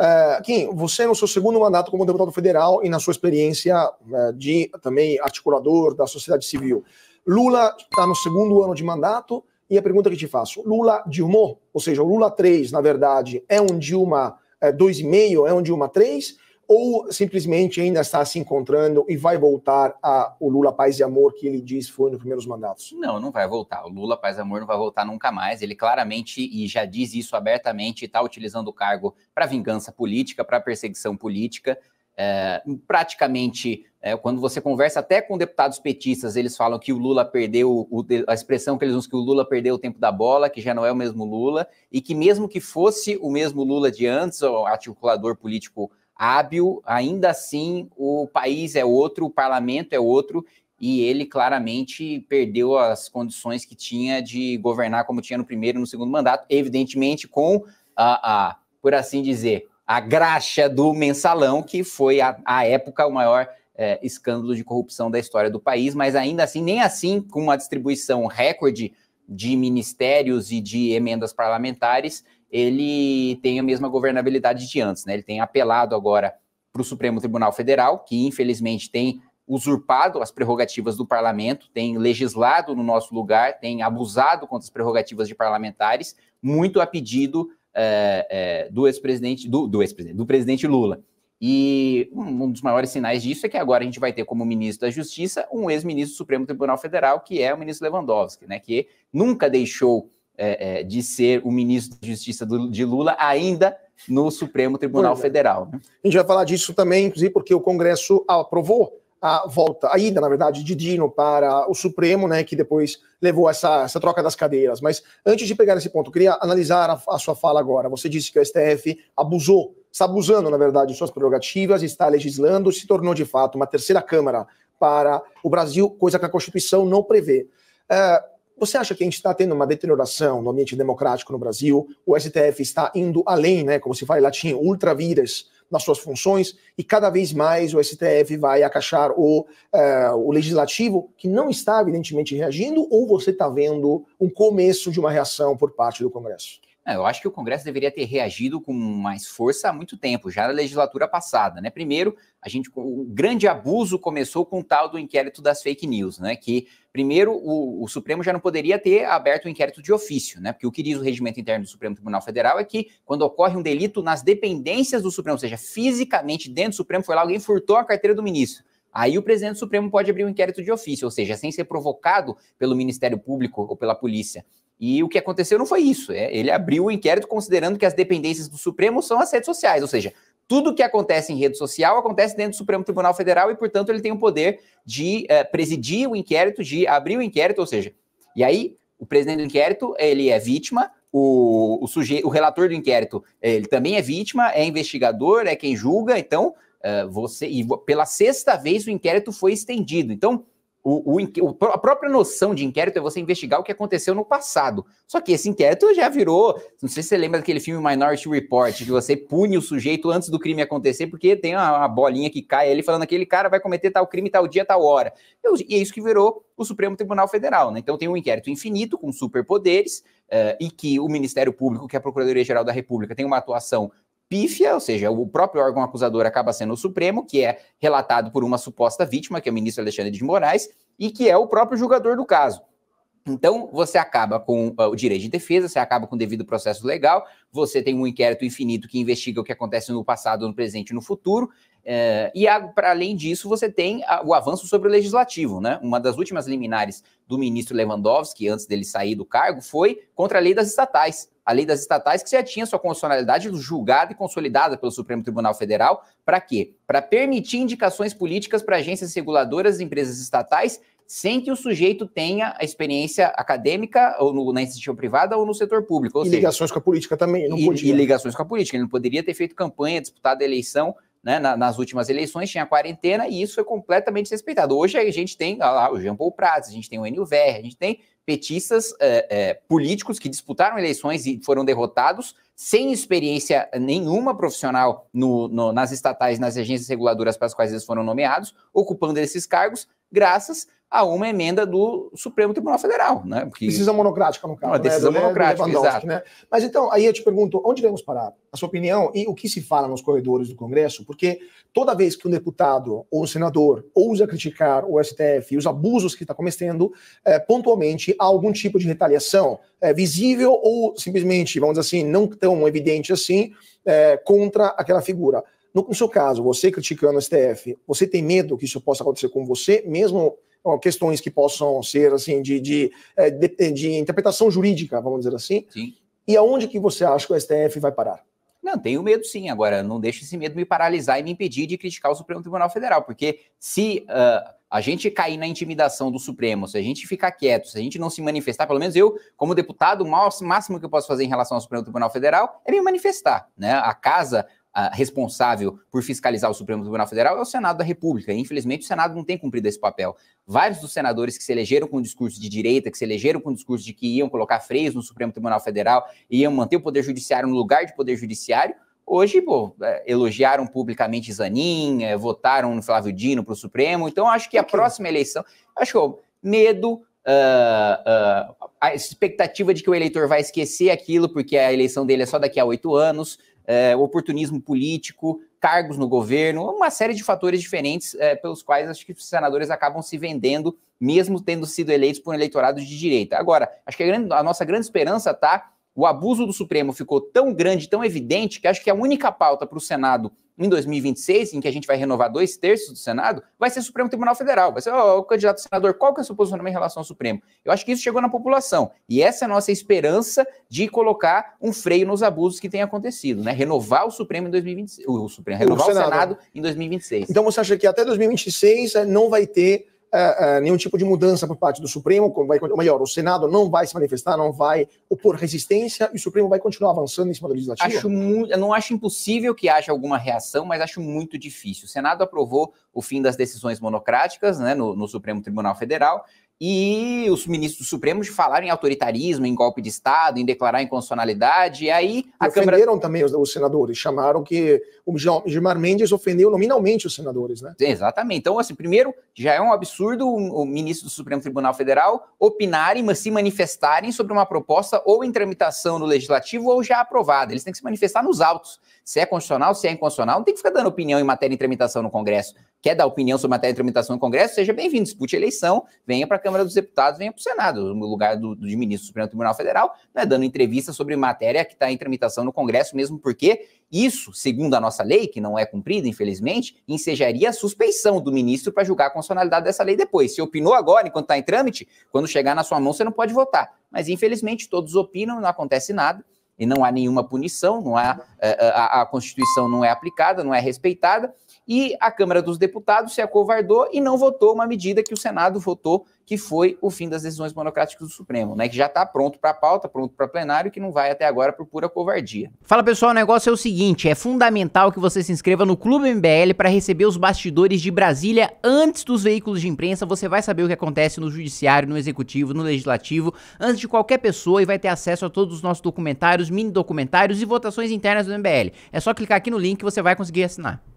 É, Kim, você no seu segundo mandato como deputado federal e na sua experiência é, de também articulador da sociedade civil, Lula está no segundo ano de mandato e a pergunta que te faço, Lula Dilma, ou seja, o Lula 3, na verdade, é um Dilma 2,5, é, é um Dilma 3? ou simplesmente ainda está se encontrando e vai voltar ao Lula Paz e Amor que ele diz foi nos primeiros mandatos? Não, não vai voltar. O Lula Paz e Amor não vai voltar nunca mais. Ele claramente, e já diz isso abertamente, está utilizando o cargo para vingança política, para perseguição política. É, praticamente, é, quando você conversa até com deputados petistas, eles falam que o Lula perdeu, o, a expressão que eles usam que o Lula perdeu o tempo da bola, que já não é o mesmo Lula, e que mesmo que fosse o mesmo Lula de antes, o articulador político hábil, ainda assim o país é outro, o parlamento é outro, e ele claramente perdeu as condições que tinha de governar como tinha no primeiro e no segundo mandato, evidentemente com a, a por assim dizer, a graxa do mensalão, que foi à época o maior é, escândalo de corrupção da história do país, mas ainda assim, nem assim, com uma distribuição recorde de ministérios e de emendas parlamentares, ele tem a mesma governabilidade de antes, né? Ele tem apelado agora para o Supremo Tribunal Federal, que infelizmente tem usurpado as prerrogativas do parlamento, tem legislado no nosso lugar, tem abusado contra as prerrogativas de parlamentares, muito a pedido é, é, do ex-presidente, do, do ex-presidente, do presidente Lula. E um, um dos maiores sinais disso é que agora a gente vai ter como ministro da Justiça um ex-ministro do Supremo Tribunal Federal, que é o ministro Lewandowski, né? Que nunca deixou é, é, de ser o ministro de Justiça do, de Lula ainda no Supremo Tribunal é. Federal. Né? A gente vai falar disso também, inclusive, porque o Congresso aprovou a volta, a ida, na verdade, de Dino para o Supremo, né, que depois levou essa, essa troca das cadeiras. Mas antes de pegar esse ponto, eu queria analisar a, a sua fala agora. Você disse que o STF abusou, está abusando, na verdade, de suas prerrogativas, está legislando, se tornou de fato uma terceira Câmara para o Brasil, coisa que a Constituição não prevê. É, você acha que a gente está tendo uma deterioração no ambiente democrático no Brasil? O STF está indo além, né, como se fala em latim, ultravires nas suas funções, e cada vez mais o STF vai acachar o, uh, o legislativo, que não está, evidentemente, reagindo, ou você está vendo um começo de uma reação por parte do Congresso? É, eu acho que o Congresso deveria ter reagido com mais força há muito tempo, já na legislatura passada, né? Primeiro, a gente, o grande abuso começou com o tal do inquérito das fake news, né? Que primeiro o, o Supremo já não poderia ter aberto o um inquérito de ofício, né? Porque o que diz o regimento interno do Supremo Tribunal Federal é que quando ocorre um delito nas dependências do Supremo, ou seja, fisicamente dentro do Supremo, foi lá alguém furtou a carteira do ministro. Aí o presidente do Supremo pode abrir um inquérito de ofício, ou seja, sem ser provocado pelo Ministério Público ou pela polícia. E o que aconteceu não foi isso. É, ele abriu o inquérito considerando que as dependências do Supremo são as redes sociais, ou seja, tudo que acontece em rede social acontece dentro do Supremo Tribunal Federal e, portanto, ele tem o poder de é, presidir o inquérito, de abrir o inquérito, ou seja, e aí o presidente do inquérito ele é vítima, o, o, suje... o relator do inquérito ele também é vítima, é investigador, é quem julga, então uh, você. E pela sexta vez o inquérito foi estendido. Então, o, o, a própria noção de inquérito é você investigar o que aconteceu no passado. Só que esse inquérito já virou. Não sei se você lembra daquele filme Minority Report, que você pune o sujeito antes do crime acontecer, porque tem uma, uma bolinha que cai ali falando que aquele cara vai cometer tal crime, tal dia, tal hora. E é isso que virou o Supremo Tribunal Federal. Né? Então tem um inquérito infinito, com superpoderes, uh, e que o Ministério Público, que é a Procuradoria-Geral da República, tem uma atuação pífia, ou seja, o próprio órgão acusador acaba sendo o Supremo, que é relatado por uma suposta vítima, que é o ministro Alexandre de Moraes, e que é o próprio julgador do caso. Então, você acaba com ah, o direito de defesa, você acaba com o devido processo legal, você tem um inquérito infinito que investiga o que acontece no passado, no presente e no futuro, é, e para além disso, você tem a, o avanço sobre o legislativo, né? Uma das últimas liminares do ministro Lewandowski, antes dele sair do cargo, foi contra a lei das estatais. A lei das estatais que já tinha sua constitucionalidade julgada e consolidada pelo Supremo Tribunal Federal, para quê? Para permitir indicações políticas para agências reguladoras e empresas estatais sem que o sujeito tenha a experiência acadêmica ou no, na iniciativa privada ou no setor público. Ou e seja, ligações com a política também, não e, podia. E ligações com a política. Ele não poderia ter feito campanha, disputado a eleição né, na, nas últimas eleições, tinha quarentena e isso foi completamente respeitado. Hoje a gente tem lá, o Jean Paul Prats, a gente tem o Enio Verre, a gente tem petistas é, é, políticos que disputaram eleições e foram derrotados sem experiência nenhuma profissional no, no, nas estatais, nas agências reguladoras para as quais eles foram nomeados, ocupando esses cargos, graças a uma emenda do Supremo Tribunal Federal. Né? Porque... Decisão monocrática, no caso. Uma né? decisão né? monocrática, exato. Né? Mas então, aí eu te pergunto, onde devemos parar? A sua opinião e o que se fala nos corredores do Congresso? Porque toda vez que um deputado ou um senador ousa criticar o STF e os abusos que está cometendo, é, pontualmente há algum tipo de retaliação é, visível ou simplesmente, vamos dizer assim, não tão evidente assim, é, contra aquela figura. No, no seu caso, você criticando o STF, você tem medo que isso possa acontecer com você, mesmo questões que possam ser assim de, de, é, de, de interpretação jurídica, vamos dizer assim? Sim. E aonde que você acha que o STF vai parar? Não, tenho medo sim. Agora, não deixe esse medo me paralisar e me impedir de criticar o Supremo Tribunal Federal, porque se uh, a gente cair na intimidação do Supremo, se a gente ficar quieto, se a gente não se manifestar, pelo menos eu, como deputado, o máximo que eu posso fazer em relação ao Supremo Tribunal Federal é me manifestar. Né? A casa responsável por fiscalizar o Supremo Tribunal Federal é o Senado da República. E, infelizmente, o Senado não tem cumprido esse papel. Vários dos senadores que se elegeram com discurso de direita, que se elegeram com discurso de que iam colocar freios no Supremo Tribunal Federal, e iam manter o Poder Judiciário no lugar de Poder Judiciário, hoje pô, é, elogiaram publicamente Zanin, é, votaram no Flávio Dino para o Supremo. Então, acho que a próxima eleição, acho que medo, uh, uh, a expectativa de que o eleitor vai esquecer aquilo, porque a eleição dele é só daqui a oito anos é, oportunismo político, cargos no governo, uma série de fatores diferentes é, pelos quais acho que os senadores acabam se vendendo, mesmo tendo sido eleitos por um eleitorado de direita. Agora, acho que a, grande, a nossa grande esperança está o abuso do Supremo ficou tão grande, tão evidente, que acho que a única pauta para o Senado em 2026, em que a gente vai renovar dois terços do Senado, vai ser Supremo Tribunal Federal. Vai ser, ó, o candidato senador, qual que é o seu posicionamento em relação ao Supremo? Eu acho que isso chegou na população. E essa é a nossa esperança de colocar um freio nos abusos que têm acontecido, né? Renovar o Supremo em 2026. O Supremo, renovar o o Senado em 2026. Então você acha que até 2026 é, não vai ter uh, nenhum tipo de mudança por parte do Supremo, vai, ou melhor, o Senado não vai se manifestar, não vai opor resistência e o Supremo vai continuar avançando em cima do Legislativo? Acho eu não acho impossível que haja alguma reação, mas acho muito difícil. O Senado aprovou o fim das decisões monocráticas né, no, no Supremo Tribunal Federal e os ministros supremos falaram em autoritarismo, em golpe de Estado, em declarar inconstitucionalidade, e aí a Câmara... Ofenderam também os, os, senadores, chamaram que o Gilmar Mendes ofendeu nominalmente os senadores, né? Exatamente. Então, assim, primeiro, já é um absurdo o, o ministro do Supremo Tribunal Federal opinarem, se manifestarem sobre uma proposta ou em tramitação no Legislativo ou já aprovada. Eles têm que se manifestar nos autos. Se é constitucional, se é inconstitucional, não tem que ficar dando opinião em matéria em tramitação no Congresso quer dar opinião sobre matéria de tramitação no Congresso, seja bem-vindo, dispute a eleição, venha para a Câmara dos Deputados, venha para o Senado, no lugar do, do ministro do Supremo Tribunal Federal, né, dando entrevista sobre matéria que está em tramitação no Congresso, mesmo porque isso, segundo a nossa lei, que não é cumprida, infelizmente, ensejaria a suspeição do ministro para julgar a constitucionalidade dessa lei depois. Se opinou agora, enquanto está em trâmite, quando chegar na sua mão, você não pode votar. Mas, infelizmente, todos opinam, não acontece nada e não há nenhuma punição, não há, eh, eh, a, a Constituição não é aplicada, não é respeitada, e a Câmara dos Deputados se acovardou e não votou uma medida que o Senado votou que foi o fim das decisões monocráticas do Supremo, né? Que já está pronto para pauta, pronto para plenário, que não vai até agora por pura covardia. Fala pessoal, o negócio é o seguinte: é fundamental que você se inscreva no Clube MBL para receber os bastidores de Brasília antes dos veículos de imprensa. Você vai saber o que acontece no judiciário, no executivo, no legislativo, antes de qualquer pessoa e vai ter acesso a todos os nossos documentários, mini documentários e votações internas do MBL. É só clicar aqui no link que você vai conseguir assinar.